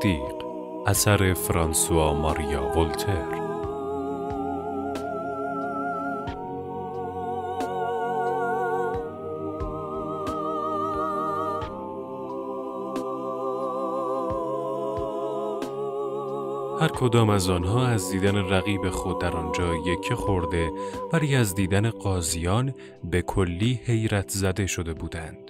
تصدیق اثر فرانسوا ماریا ولتر هر کدام از آنها از دیدن رقیب خود در آنجا یکی خورده ولی از دیدن قاضیان به کلی حیرت زده شده بودند.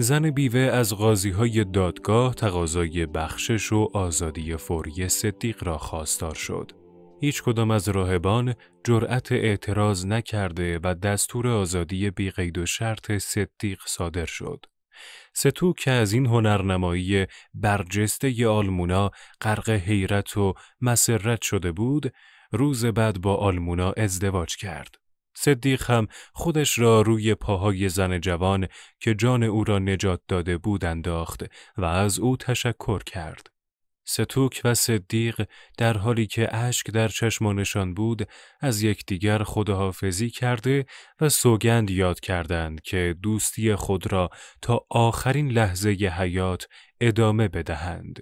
زن بیوه از غازی های دادگاه تقاضای بخشش و آزادی فوری صدیق را خواستار شد. هیچ کدام از راهبان جرأت اعتراض نکرده و دستور آزادی بی قید و شرط صدیق صادر شد. ستو که از این هنرنمایی برجسته ی آلمونا غرق حیرت و مسرت شده بود، روز بعد با آلمونا ازدواج کرد. صدیق هم خودش را روی پاهای زن جوان که جان او را نجات داده بود انداخت و از او تشکر کرد. ستوک و صدیق در حالی که اشک در چشمانشان بود از یکدیگر خداحافظی کرده و سوگند یاد کردند که دوستی خود را تا آخرین لحظه ی حیات ادامه بدهند.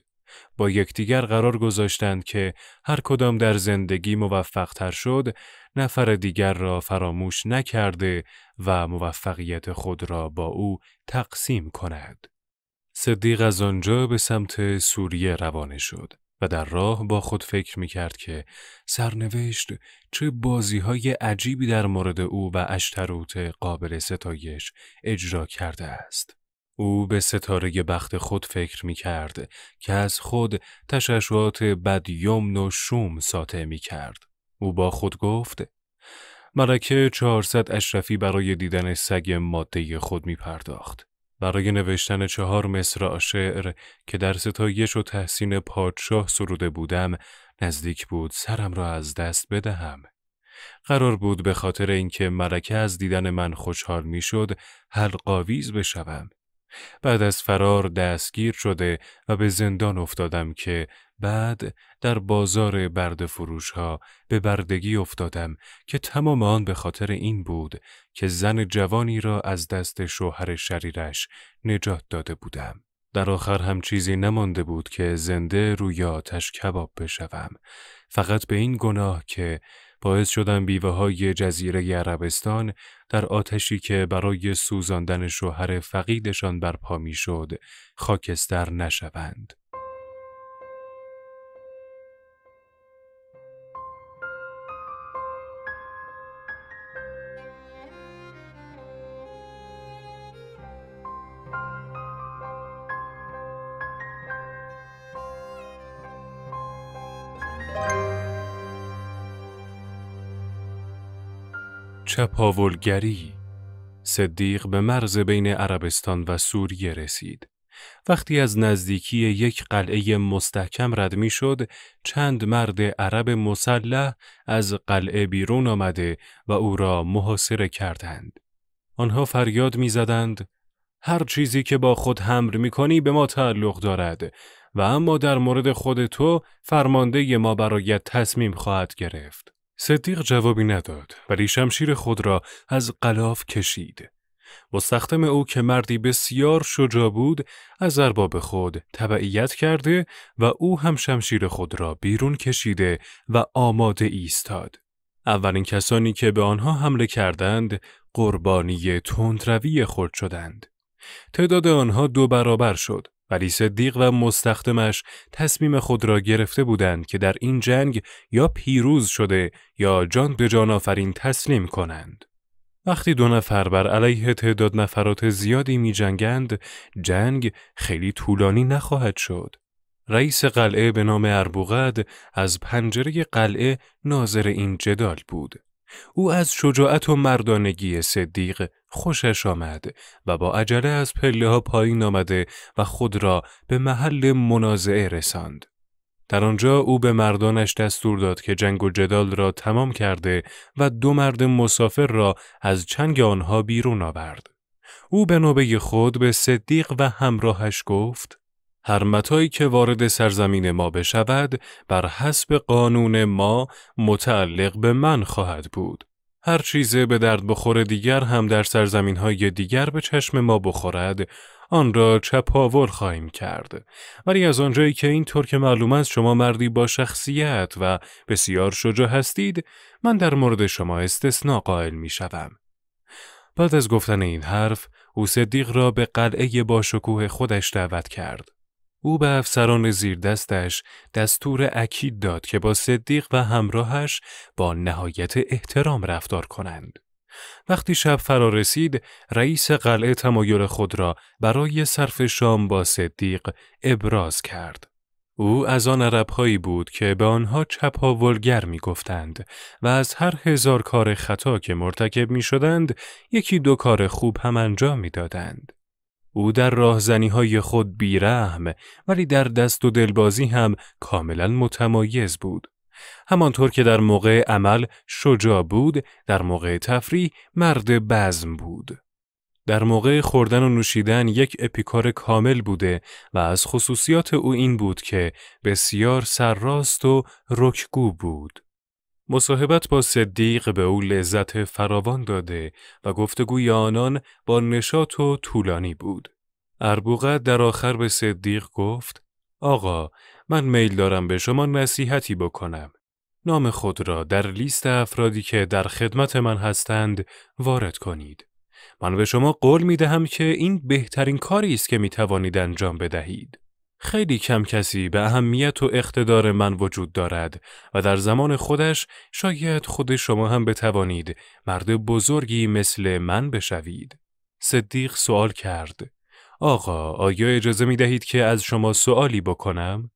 با یکدیگر قرار گذاشتند که هر کدام در زندگی موفقتر شد نفر دیگر را فراموش نکرده و موفقیت خود را با او تقسیم کند. صدیق از آنجا به سمت سوریه روانه شد و در راه با خود فکر می کرد که سرنوشت چه بازی های عجیبی در مورد او و اشتروت قابل ستایش اجرا کرده است. او به ستاره بخت خود فکر می کرد که از خود تششوات بد یمن و شوم ساطع می کرد. او با خود گفت ملکه 400 اشرفی برای دیدن سگ ماده خود می پرداخت. برای نوشتن چهار مصر شعر که در ستایش و تحسین پادشاه سروده بودم نزدیک بود سرم را از دست بدهم. قرار بود به خاطر اینکه ملکه از دیدن من خوشحال میشد حلقاویز بشوم بعد از فرار دستگیر شده و به زندان افتادم که بعد در بازار برد فروش ها به بردگی افتادم که تمام آن به خاطر این بود که زن جوانی را از دست شوهر شریرش نجات داده بودم. در آخر هم چیزی نمانده بود که زنده روی آتش کباب بشوم. فقط به این گناه که باعث شدن بیوه های جزیره عربستان در آتشی که برای سوزاندن شوهر فقیدشان برپا میشد خاکستر نشوند. چپاولگری صدیق به مرز بین عربستان و سوریه رسید. وقتی از نزدیکی یک قلعه مستحکم رد می شد، چند مرد عرب مسلح از قلعه بیرون آمده و او را محاصره کردند. آنها فریاد می زدند، هر چیزی که با خود حمل می کنی به ما تعلق دارد و اما در مورد خود تو فرمانده ما برایت تصمیم خواهد گرفت. صدیق جوابی نداد ولی شمشیر خود را از قلاف کشید. سختم او که مردی بسیار شجاع بود از ارباب خود تبعیت کرده و او هم شمشیر خود را بیرون کشیده و آماده ایستاد. اولین کسانی که به آنها حمله کردند قربانی تندروی خود شدند. تعداد آنها دو برابر شد ولی صدیق و مستخدمش تصمیم خود را گرفته بودند که در این جنگ یا پیروز شده یا جان به جان آفرین تسلیم کنند. وقتی دو نفر بر علیه تعداد نفرات زیادی می جنگند، جنگ خیلی طولانی نخواهد شد. رئیس قلعه به نام اربوغد از پنجره قلعه ناظر این جدال بود. او از شجاعت و مردانگی صدیق خوشش آمد و با عجله از پله ها پایین آمده و خود را به محل منازعه رساند. در آنجا او به مردانش دستور داد که جنگ و جدال را تمام کرده و دو مرد مسافر را از چنگ آنها بیرون آورد. او به نوبه خود به صدیق و همراهش گفت هر متایی که وارد سرزمین ما بشود بر حسب قانون ما متعلق به من خواهد بود. هر چیز به درد بخور دیگر هم در سرزمین های دیگر به چشم ما بخورد آن را چپاول خواهیم کرد ولی از آنجایی که طور که معلوم است شما مردی با شخصیت و بسیار شجاع هستید من در مورد شما استثناء قائل می شوم. بعد از گفتن این حرف او صدیق را به قلعه با شکوه خودش دعوت کرد او به افسران زیر دستش دستور اکید داد که با صدیق و همراهش با نهایت احترام رفتار کنند. وقتی شب فرا رسید، رئیس قلعه تمایل خود را برای صرف شام با صدیق ابراز کرد. او از آن عربهایی بود که به آنها چپا ولگر می گفتند و از هر هزار کار خطا که مرتکب می شدند، یکی دو کار خوب هم انجام می دادند. او در راهزنی های خود بیرحم ولی در دست و دلبازی هم کاملا متمایز بود. همانطور که در موقع عمل شجاع بود، در موقع تفریح مرد بزم بود. در موقع خوردن و نوشیدن یک اپیکار کامل بوده و از خصوصیات او این بود که بسیار سرراست و رکگو بود. مصاحبت با صدیق به او لذت فراوان داده و گفتگوی آنان با نشاط و طولانی بود. اربوغت در آخر به صدیق گفت آقا من میل دارم به شما نصیحتی بکنم. نام خود را در لیست افرادی که در خدمت من هستند وارد کنید. من به شما قول می دهم که این بهترین کاری است که می توانید انجام بدهید. خیلی کم کسی به اهمیت و اقتدار من وجود دارد و در زمان خودش شاید خود شما هم بتوانید مرد بزرگی مثل من بشوید. صدیق سوال کرد. آقا آیا اجازه می دهید که از شما سوالی بکنم؟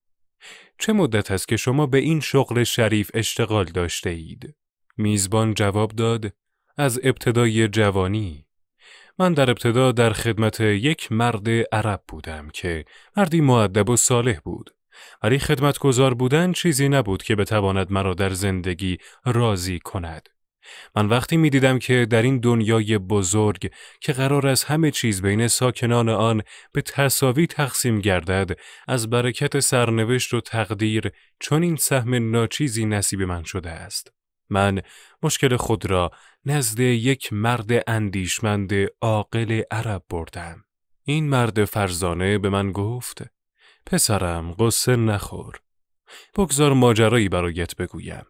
چه مدت است که شما به این شغل شریف اشتغال داشته اید؟ میزبان جواب داد از ابتدای جوانی من در ابتدا در خدمت یک مرد عرب بودم که مردی معدب و صالح بود. ولی خدمتگزار بودن چیزی نبود که بتواند مرا در زندگی راضی کند. من وقتی می دیدم که در این دنیای بزرگ که قرار از همه چیز بین ساکنان آن به تصاوی تقسیم گردد از برکت سرنوشت و تقدیر چون این سهم ناچیزی نصیب من شده است. من مشکل خود را نزد یک مرد اندیشمند عاقل عرب بردم. این مرد فرزانه به من گفت پسرم قصه نخور. بگذار ماجرایی برایت بگویم.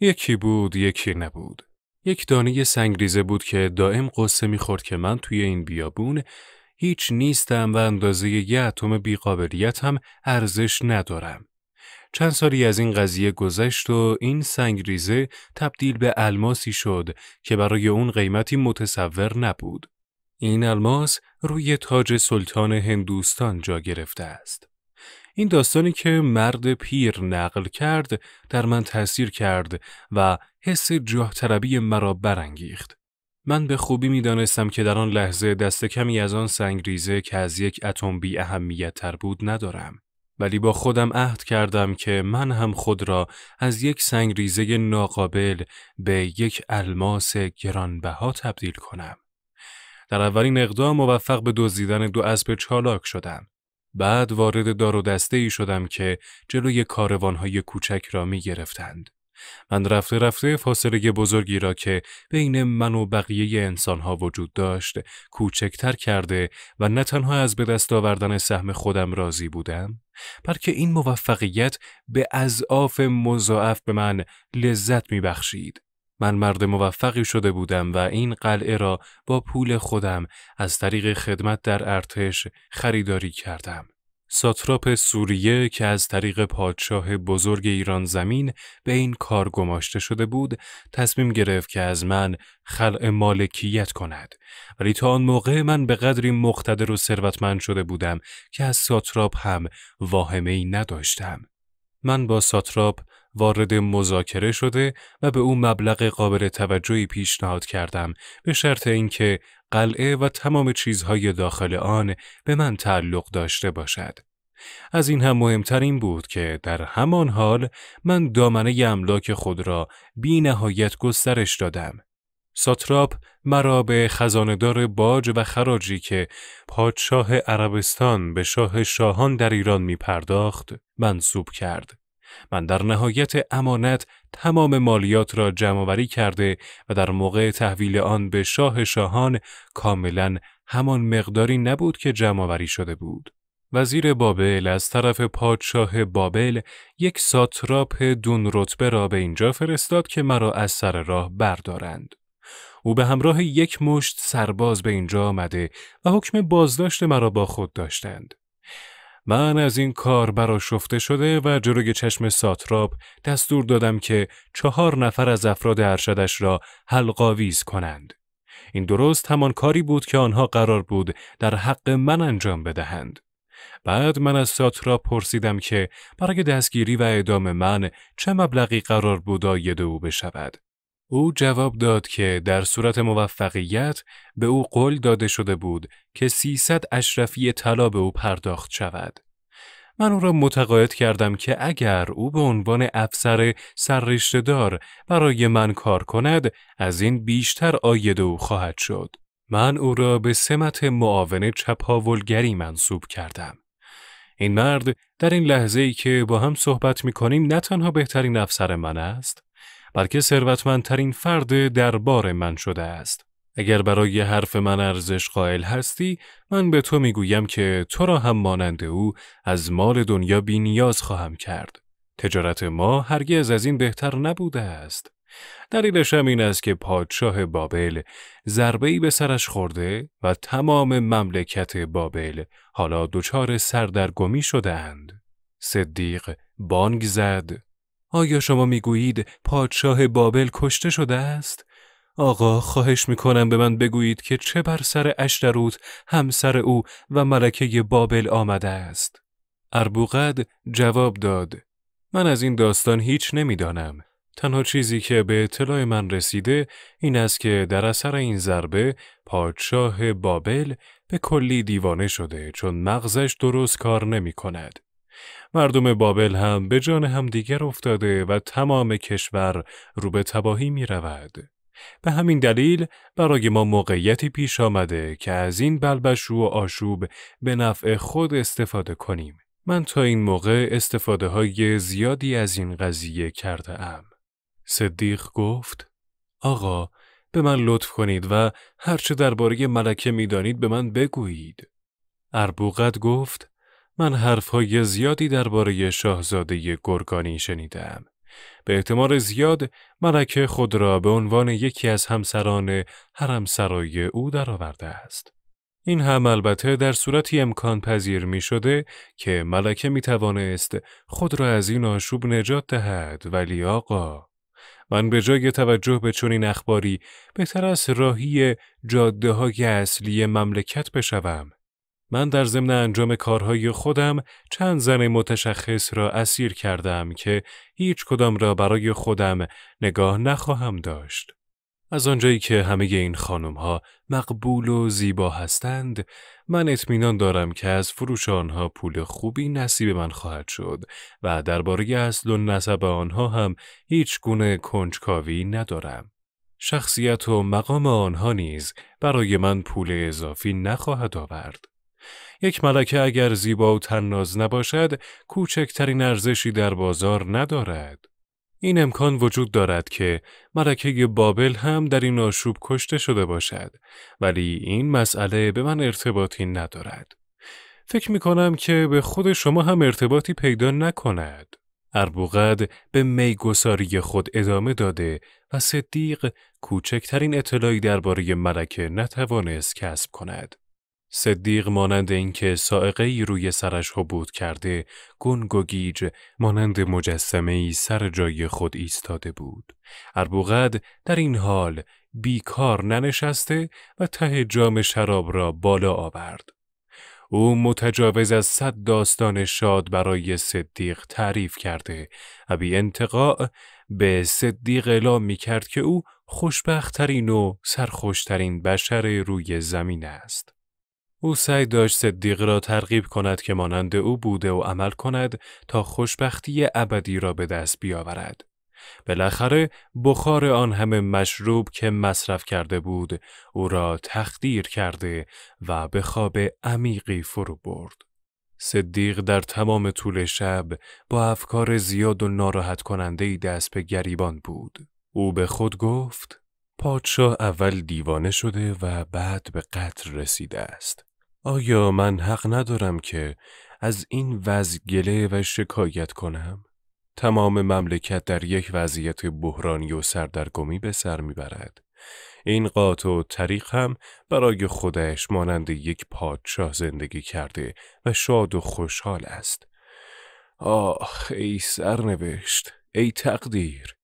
یکی بود یکی نبود. یک دانه سنگریزه بود که دائم قصه میخورد که من توی این بیابون هیچ نیستم و اندازه یه اتم بیقابلیت هم ارزش ندارم. چند سالی از این قضیه گذشت و این سنگریزه تبدیل به الماسی شد که برای اون قیمتی متصور نبود. این الماس روی تاج سلطان هندوستان جا گرفته است. این داستانی که مرد پیر نقل کرد در من تاثیر کرد و حس جاه مرا برانگیخت. من به خوبی می دانستم که در آن لحظه دست کمی از آن سنگریزه که از یک اتم بی اهمیت تر بود ندارم. ولی با خودم عهد کردم که من هم خود را از یک سنگ ریزه ناقابل به یک الماس گرانبها تبدیل کنم. در اولین اقدام موفق به دزدیدن دو اسب چالاک شدم. بعد وارد دار و دسته ای شدم که جلوی کاروانهای کوچک را می گرفتند. من رفته رفته فاصله بزرگی را که بین من و بقیه انسانها وجود داشت کوچکتر کرده و نه تنها از به دست آوردن سهم خودم راضی بودم بلکه این موفقیت به اضعاف مضاعف به من لذت میبخشید من مرد موفقی شده بودم و این قلعه را با پول خودم از طریق خدمت در ارتش خریداری کردم. ساتراپ سوریه که از طریق پادشاه بزرگ ایران زمین به این کار گماشته شده بود تصمیم گرفت که از من خلع مالکیت کند ولی تا آن موقع من به قدری مقتدر و ثروتمند شده بودم که از ساتراپ هم واهمه ای نداشتم من با ساتراب وارد مذاکره شده و به او مبلغ قابل توجهی پیشنهاد کردم به شرط اینکه قلعه و تمام چیزهای داخل آن به من تعلق داشته باشد. از این هم مهمتر این بود که در همان حال من دامنه املاک خود را بی نهایت گسترش دادم. ساتراپ مرا به خزاندار باج و خراجی که پادشاه عربستان به شاه شاهان در ایران می پرداخت منصوب کرد. من در نهایت امانت تمام مالیات را جمعآوری کرده و در موقع تحویل آن به شاه شاهان کاملا همان مقداری نبود که جمعآوری شده بود. وزیر بابل از طرف پادشاه بابل یک ساتراپ دون رتبه را به اینجا فرستاد که مرا از سر راه بردارند. او به همراه یک مشت سرباز به اینجا آمده و حکم بازداشت مرا با خود داشتند. من از این کار شفته شده و جلوی چشم ساتراب دستور دادم که چهار نفر از افراد ارشدش را حلقاویز کنند. این درست همان کاری بود که آنها قرار بود در حق من انجام بدهند. بعد من از ساتراب پرسیدم که برای دستگیری و اعدام من چه مبلغی قرار بود آید او بشود. او جواب داد که در صورت موفقیت به او قول داده شده بود که 300 اشرفی طلا به او پرداخت شود. من او را متقاعد کردم که اگر او به عنوان افسر سررشتهدار برای من کار کند از این بیشتر آید او خواهد شد. من او را به سمت معاون چپاولگری منصوب کردم. این مرد در این لحظه ای که با هم صحبت می کنیم نه تنها بهترین افسر من است بلکه ثروتمندترین فرد دربار من شده است. اگر برای حرف من ارزش قائل هستی من به تو میگویم که تو را هم مانند او از مال دنیا نیاز خواهم کرد. تجارت ما هرگز از این بهتر نبوده است. دلیلش هم این است که پادشاه بابل ضربه‌ای به سرش خورده و تمام مملکت بابل حالا دچار سردرگمی شدهاند. صدیق بانگ زد آیا شما میگویید پادشاه بابل کشته شده است؟ آقا خواهش میکنم به من بگویید که چه بر سر اشتروت همسر او و ملکه بابل آمده است؟ اربوقد جواب داد من از این داستان هیچ نمیدانم تنها چیزی که به اطلاع من رسیده این است که در اثر این ضربه پادشاه بابل به کلی دیوانه شده چون مغزش درست کار نمی کند. مردم بابل هم به جان هم دیگر افتاده و تمام کشور رو به تباهی می رود. به همین دلیل برای ما موقعیتی پیش آمده که از این بلبشو و آشوب به نفع خود استفاده کنیم. من تا این موقع استفاده های زیادی از این قضیه کرده ام. صدیق گفت آقا به من لطف کنید و هرچه درباره ملکه دانید به من بگویید. اربوقت گفت من حرفهای زیادی درباره شاهزاده گرگانی شنیدم. به احتمال زیاد ملکه خود را به عنوان یکی از همسران هرمسرای او درآورده است. این هم البته در صورتی امکان پذیر می شده که ملکه می توانست خود را از این آشوب نجات دهد ولی آقا من به جای توجه به چنین اخباری بهتر از راهی جاده های اصلی مملکت بشوم من در ضمن انجام کارهای خودم چند زن متشخص را اسیر کردم که هیچ کدام را برای خودم نگاه نخواهم داشت. از آنجایی که همه این خانم ها مقبول و زیبا هستند، من اطمینان دارم که از فروش آنها پول خوبی نصیب من خواهد شد و درباره اصل و نسب آنها هم هیچ گونه کنجکاوی ندارم. شخصیت و مقام آنها نیز برای من پول اضافی نخواهد آورد. یک ملکه اگر زیبا و تناز نباشد، کوچکترین ارزشی در بازار ندارد. این امکان وجود دارد که ملکه بابل هم در این آشوب کشته شده باشد ولی این مسئله به من ارتباطی ندارد. فکر می کنم که به خود شما هم ارتباطی پیدا نکند. اربوغد به میگساری خود ادامه داده و صدیق کوچکترین اطلاعی درباره ملکه نتوانست کسب کند. صدیق مانند اینکه سائقه ای روی سرش حبود کرده، گنگ و گیج مانند مجسمه ای سر جای خود ایستاده بود. اربوغد در این حال بیکار ننشسته و ته جام شراب را بالا آورد. او متجاوز از صد داستان شاد برای صدیق تعریف کرده و بی به صدیق اعلام می کرد که او خوشبختترین و سرخوشترین بشر روی زمین است. او سعی داشت صدیق را ترغیب کند که مانند او بوده و عمل کند تا خوشبختی ابدی را به دست بیاورد. بالاخره بخار آن همه مشروب که مصرف کرده بود او را تخدیر کرده و به خواب عمیقی فرو برد. صدیق در تمام طول شب با افکار زیاد و ناراحت کننده ای دست به گریبان بود. او به خود گفت پادشاه اول دیوانه شده و بعد به قتل رسیده است. آیا من حق ندارم که از این وضع گله و شکایت کنم؟ تمام مملکت در یک وضعیت بحرانی و سردرگمی به سر میبرد. این قاطع و طریق هم برای خودش مانند یک پادشاه زندگی کرده و شاد و خوشحال است. آه ای سرنوشت، ای تقدیر،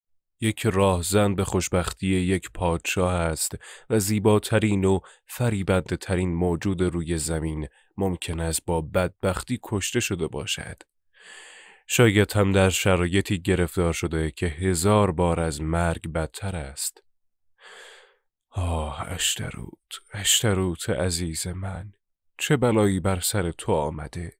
یک راهزن به خوشبختی یک پادشاه است و زیباترین و فریبندترین موجود روی زمین ممکن است با بدبختی کشته شده باشد. شاید هم در شرایطی گرفتار شده که هزار بار از مرگ بدتر است. آه اشتروت، اشتروت عزیز من، چه بلایی بر سر تو آمده؟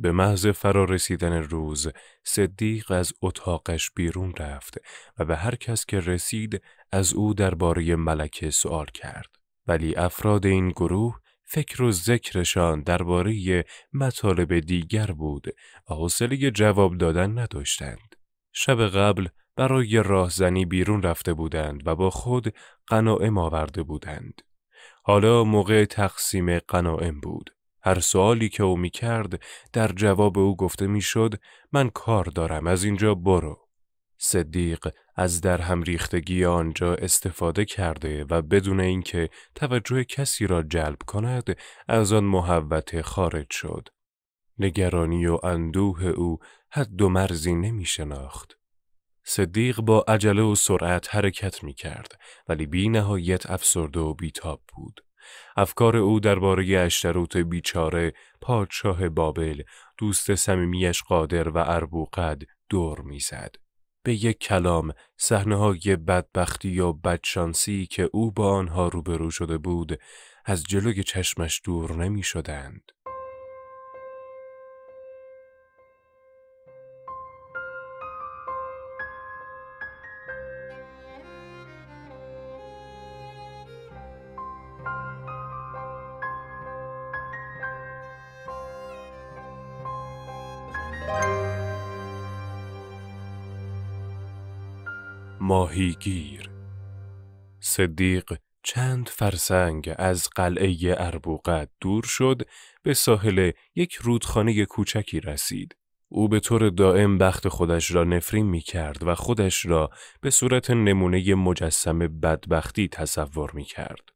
به محض فرا رسیدن روز صدیق از اتاقش بیرون رفت و به هر کس که رسید از او درباره ملکه سوال کرد ولی افراد این گروه فکر و ذکرشان درباره مطالب دیگر بود و حوصله جواب دادن نداشتند شب قبل برای راهزنی بیرون رفته بودند و با خود قناعم آورده بودند حالا موقع تقسیم قناعم بود هر سوالی که او می کرد در جواب او گفته می شد من کار دارم از اینجا برو. صدیق از در هم ریختگی آنجا استفاده کرده و بدون اینکه توجه کسی را جلب کند از آن محوت خارج شد. نگرانی و اندوه او حد و مرزی نمی شناخت. صدیق با عجله و سرعت حرکت می کرد ولی بی نهایت افسرده و بیتاب بود. افکار او درباره اشتروت بیچاره پادشاه بابل دوست سمیمیش قادر و قد دور میزد به یک کلام صحنه های بدبختی و بدشانسی که او با آنها روبرو شده بود از جلوی چشمش دور نمی شدند. گیر صدیق چند فرسنگ از قلعه اربوقت دور شد به ساحل یک رودخانه کوچکی رسید. او به طور دائم بخت خودش را نفرین می کرد و خودش را به صورت نمونه مجسم بدبختی تصور می کرد.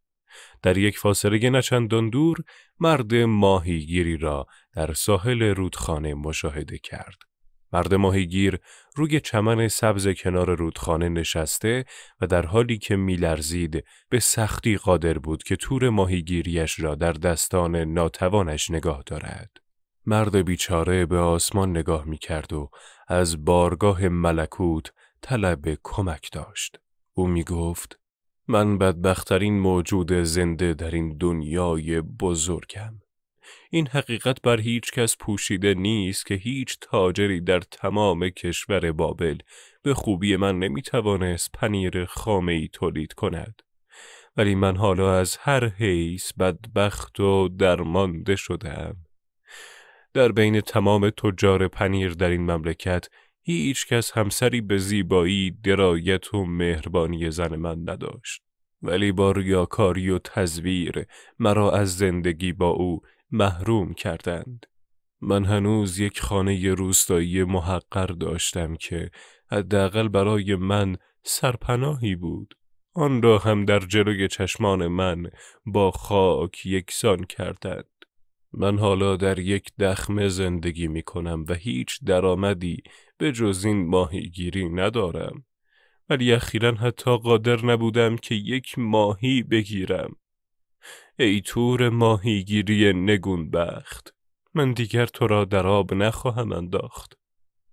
در یک فاصله نچندان دور مرد ماهیگیری را در ساحل رودخانه مشاهده کرد. مرد ماهیگیر روی چمن سبز کنار رودخانه نشسته و در حالی که میلرزید به سختی قادر بود که تور ماهیگیریش را در دستان ناتوانش نگاه دارد. مرد بیچاره به آسمان نگاه می کرد و از بارگاه ملکوت طلب کمک داشت. او می گفت من بدبختترین موجود زنده در این دنیای بزرگم. این حقیقت بر هیچ کس پوشیده نیست که هیچ تاجری در تمام کشور بابل به خوبی من نمیتوانست پنیر خامه ای تولید کند. ولی من حالا از هر حیث بدبخت و درمانده شدم. در بین تمام تجار پنیر در این مملکت هیچ کس همسری به زیبایی، درایت و مهربانی زن من نداشت. ولی با ریاکاری و تزویر مرا از زندگی با او محروم کردند. من هنوز یک خانه روستایی محقر داشتم که حداقل برای من سرپناهی بود. آن را هم در جلوی چشمان من با خاک یکسان کردند. من حالا در یک دخمه زندگی می کنم و هیچ درآمدی به جز این ماهیگیری ندارم. ولی اخیرا حتی قادر نبودم که یک ماهی بگیرم. ای تور ماهیگیری نگونبخت من دیگر تو را در آب نخواهم انداخت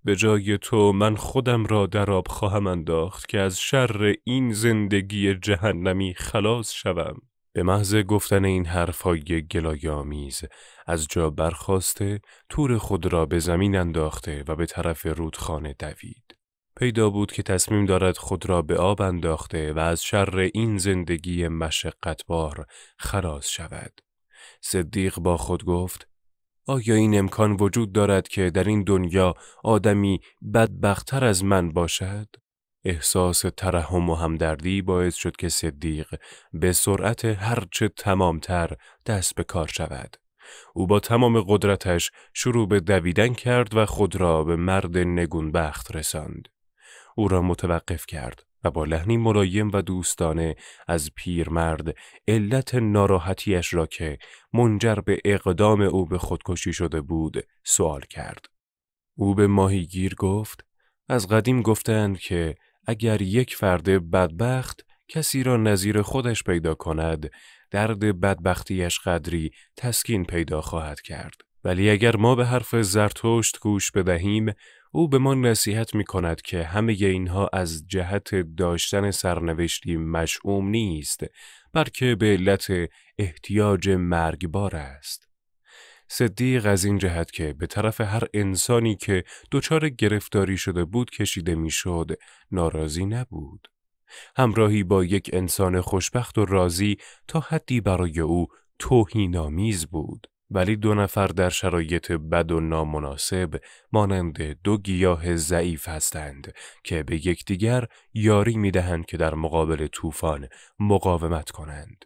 به جای تو من خودم را در آب خواهم انداخت که از شر این زندگی جهنمی خلاص شوم به محض گفتن این حرفهای گلایامیز از جا برخواسته تور خود را به زمین انداخته و به طرف رودخانه دوید پیدا بود که تصمیم دارد خود را به آب انداخته و از شر این زندگی مشقتبار خلاص شود. صدیق با خود گفت آیا این امکان وجود دارد که در این دنیا آدمی بدبختتر از من باشد؟ احساس ترحم و همدردی باعث شد که صدیق به سرعت هرچه تمامتر دست به کار شود. او با تمام قدرتش شروع به دویدن کرد و خود را به مرد نگونبخت رساند. او را متوقف کرد و با لحنی ملایم و دوستانه از پیرمرد علت ناراحتیش را که منجر به اقدام او به خودکشی شده بود سوال کرد. او به ماهیگیر گفت از قدیم گفتند که اگر یک فرد بدبخت کسی را نظیر خودش پیدا کند درد بدبختیش قدری تسکین پیدا خواهد کرد. ولی اگر ما به حرف زرتشت گوش بدهیم او به ما نصیحت می کند که همه اینها از جهت داشتن سرنوشتی مشعوم نیست بلکه به علت احتیاج مرگبار است. صدیق از این جهت که به طرف هر انسانی که دچار گرفتاری شده بود کشیده میشد ناراضی نبود. همراهی با یک انسان خوشبخت و راضی تا حدی برای او توهینآمیز بود. ولی دو نفر در شرایط بد و نامناسب مانند دو گیاه ضعیف هستند که به یکدیگر یاری دهند که در مقابل طوفان مقاومت کنند.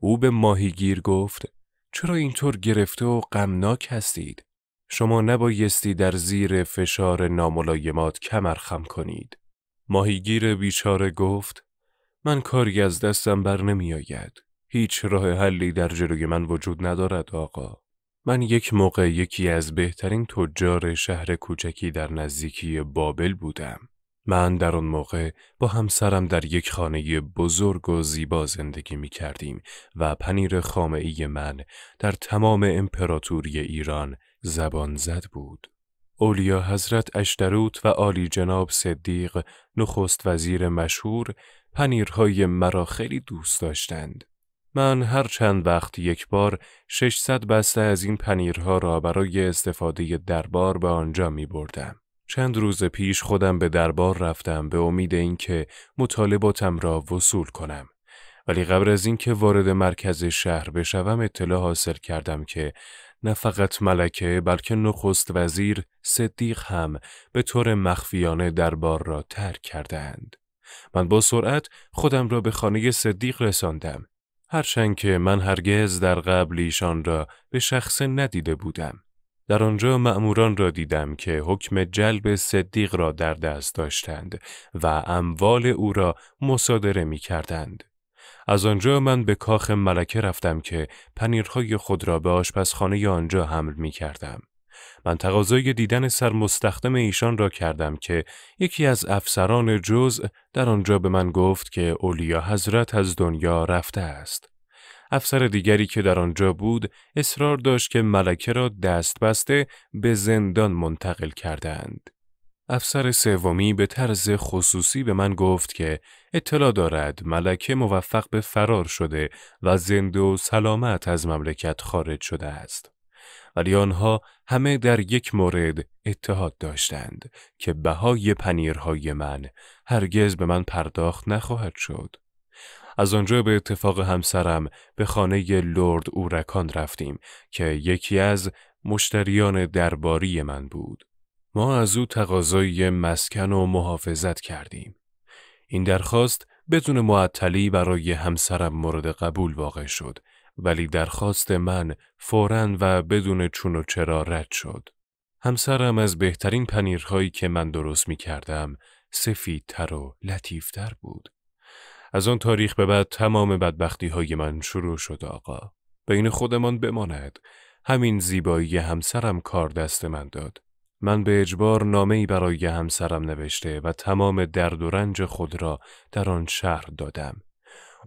او به ماهیگیر گفت چرا اینطور گرفته و غمناک هستید؟ شما نبایستی در زیر فشار ناملایمات کمر خم کنید. ماهیگیر بیچاره گفت من کاری از دستم بر نمی آید. هیچ راه حلی در جلوی من وجود ندارد آقا. من یک موقع یکی از بهترین تجار شهر کوچکی در نزدیکی بابل بودم. من در آن موقع با همسرم در یک خانه بزرگ و زیبا زندگی می کردیم و پنیر خامعی من در تمام امپراتوری ایران زبان زد بود. اولیا حضرت اشدروت و عالی جناب صدیق نخست وزیر مشهور پنیرهای مرا خیلی دوست داشتند. من هر چند وقت یک بار 600 بسته از این پنیرها را برای استفاده دربار به آنجا می بردم. چند روز پیش خودم به دربار رفتم به امید اینکه مطالباتم را وصول کنم. ولی قبل از اینکه وارد مرکز شهر بشوم اطلاع حاصل کردم که نه فقط ملکه بلکه نخست وزیر صدیق هم به طور مخفیانه دربار را ترک کردهاند. من با سرعت خودم را به خانه صدیق رساندم هرچند که من هرگز در قبل ایشان را به شخص ندیده بودم. در آنجا مأموران را دیدم که حکم جلب صدیق را در دست داشتند و اموال او را مصادره می کردند. از آنجا من به کاخ ملکه رفتم که پنیرهای خود را به آشپزخانه آنجا حمل می کردم. من تقاضای دیدن مستخدم ایشان را کردم که یکی از افسران جزء در آنجا به من گفت که اولیا حضرت از دنیا رفته است. افسر دیگری که در آنجا بود اصرار داشت که ملکه را دست بسته به زندان منتقل کردند. افسر سومی به طرز خصوصی به من گفت که اطلاع دارد ملکه موفق به فرار شده و زنده و سلامت از مملکت خارج شده است. ولی آنها همه در یک مورد اتحاد داشتند که بهای پنیرهای من هرگز به من پرداخت نخواهد شد. از آنجا به اتفاق همسرم به خانه لرد اورکان رفتیم که یکی از مشتریان درباری من بود. ما از او تقاضای مسکن و محافظت کردیم. این درخواست بدون معطلی برای همسرم مورد قبول واقع شد ولی درخواست من فوراً و بدون چون و چرا رد شد. همسرم از بهترین پنیرهایی که من درست می کردم سفیدتر و لطیفتر بود. از آن تاریخ به بعد تمام بدبختی های من شروع شد آقا. بین خودمان بماند. همین زیبایی همسرم کار دست من داد. من به اجبار نامه‌ای برای همسرم نوشته و تمام درد و رنج خود را در آن شهر دادم.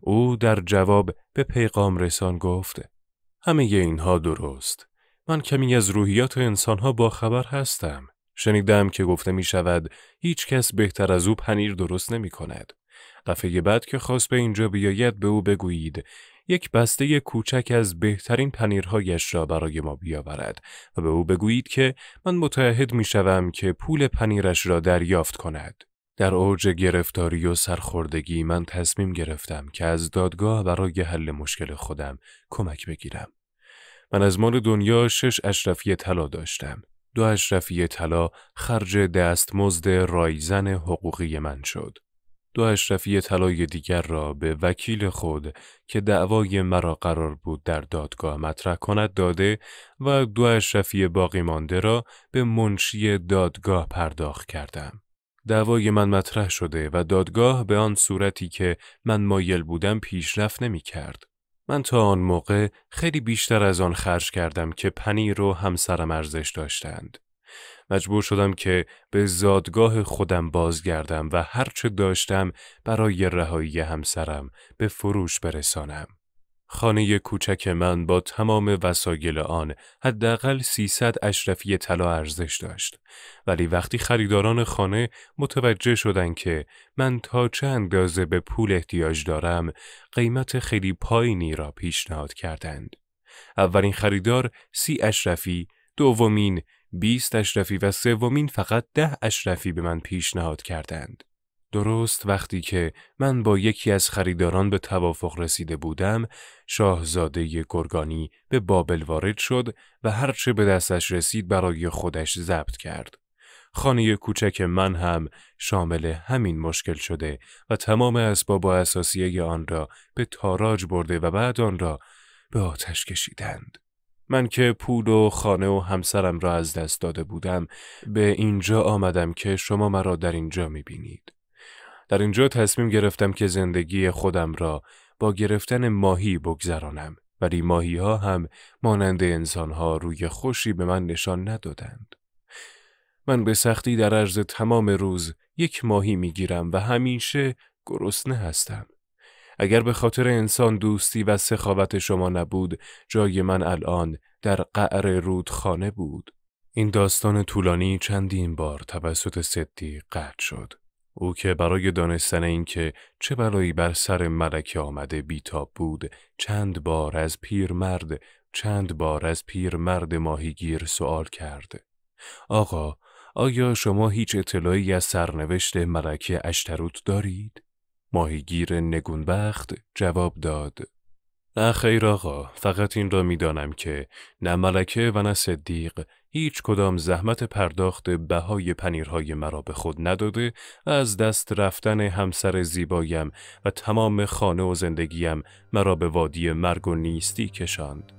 او در جواب به پیغام رسان گفت همه اینها درست. من کمی از روحیات انسانها با خبر هستم. شنیدم که گفته می شود هیچ کس بهتر از او پنیر درست نمی کند. دفعه بعد که خواست به اینجا بیاید به او بگویید یک بسته کوچک از بهترین پنیرهایش را برای ما بیاورد و به او بگویید که من متعهد می شوم که پول پنیرش را دریافت کند. در اوج گرفتاری و سرخوردگی من تصمیم گرفتم که از دادگاه برای حل مشکل خودم کمک بگیرم. من از مال دنیا شش اشرفی طلا داشتم. دو اشرفی طلا خرج دستمزد رایزن حقوقی من شد. دو اشرفی طلای دیگر را به وکیل خود که دعوای مرا قرار بود در دادگاه مطرح کند داده و دو اشرفی باقی مانده را به منشی دادگاه پرداخت کردم. دعوای من مطرح شده و دادگاه به آن صورتی که من مایل بودم پیشرفت نمی کرد. من تا آن موقع خیلی بیشتر از آن خرج کردم که پنیر رو همسرم ارزش داشتند. مجبور شدم که به زادگاه خودم بازگردم و هرچه داشتم برای رهایی همسرم به فروش برسانم. خانه کوچک من با تمام وسایل آن حداقل 300 اشرفی طلا ارزش داشت ولی وقتی خریداران خانه متوجه شدند که من تا چه اندازه به پول احتیاج دارم قیمت خیلی پایینی را پیشنهاد کردند اولین خریدار سی اشرفی دومین 20 اشرفی و سومین فقط ده اشرفی به من پیشنهاد کردند درست وقتی که من با یکی از خریداران به توافق رسیده بودم، شاهزاده گرگانی به بابل وارد شد و هرچه به دستش رسید برای خودش ضبط کرد. خانه کوچک من هم شامل همین مشکل شده و تمام اسباب و اساسیه آن را به تاراج برده و بعد آن را به آتش کشیدند. من که پول و خانه و همسرم را از دست داده بودم به اینجا آمدم که شما مرا در اینجا میبینید. در اینجا تصمیم گرفتم که زندگی خودم را با گرفتن ماهی بگذرانم ولی ماهی ها هم مانند انسان ها روی خوشی به من نشان ندادند. من به سختی در عرض تمام روز یک ماهی میگیرم و همیشه گرسنه هستم. اگر به خاطر انسان دوستی و سخاوت شما نبود جای من الان در قعر رودخانه بود. این داستان طولانی چندین بار توسط صدی قطع شد. او که برای دانستن اینکه چه بلایی بر سر ملکه آمده بیتاب بود چند بار از پیرمرد چند بار از پیرمرد ماهیگیر سوال کرد آقا آیا شما هیچ اطلاعی از سرنوشت ملکه اشتروت دارید ماهیگیر نگونبخت جواب داد نه خیر آقا فقط این را میدانم که نه ملکه و نه صدیق هیچ کدام زحمت پرداخت بهای پنیرهای مرا به خود نداده از دست رفتن همسر زیبایم و تمام خانه و زندگیم مرا به وادی مرگ و نیستی کشاند.